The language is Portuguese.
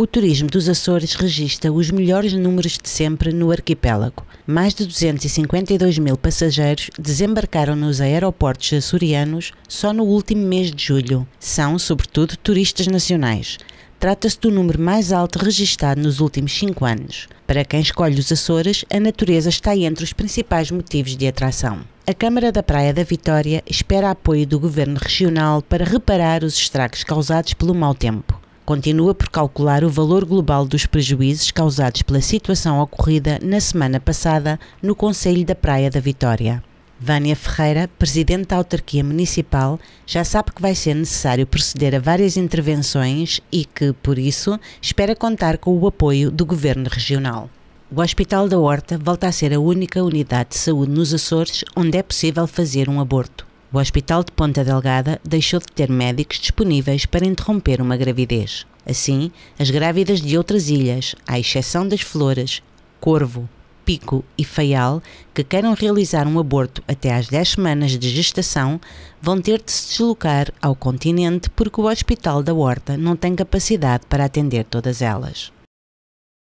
O turismo dos Açores registra os melhores números de sempre no arquipélago. Mais de 252 mil passageiros desembarcaram nos aeroportos açorianos só no último mês de julho. São, sobretudo, turistas nacionais. Trata-se do número mais alto registado nos últimos cinco anos. Para quem escolhe os Açores, a natureza está entre os principais motivos de atração. A Câmara da Praia da Vitória espera apoio do Governo Regional para reparar os estragos causados pelo mau tempo continua por calcular o valor global dos prejuízos causados pela situação ocorrida na semana passada no Conselho da Praia da Vitória. Vânia Ferreira, presidente da autarquia municipal, já sabe que vai ser necessário proceder a várias intervenções e que, por isso, espera contar com o apoio do governo regional. O Hospital da Horta volta a ser a única unidade de saúde nos Açores onde é possível fazer um aborto. O Hospital de Ponta Delgada deixou de ter médicos disponíveis para interromper uma gravidez. Assim, as grávidas de outras ilhas, à exceção das Flores, Corvo, Pico e Faial, que queiram realizar um aborto até às 10 semanas de gestação, vão ter de se deslocar ao continente porque o Hospital da Horta não tem capacidade para atender todas elas.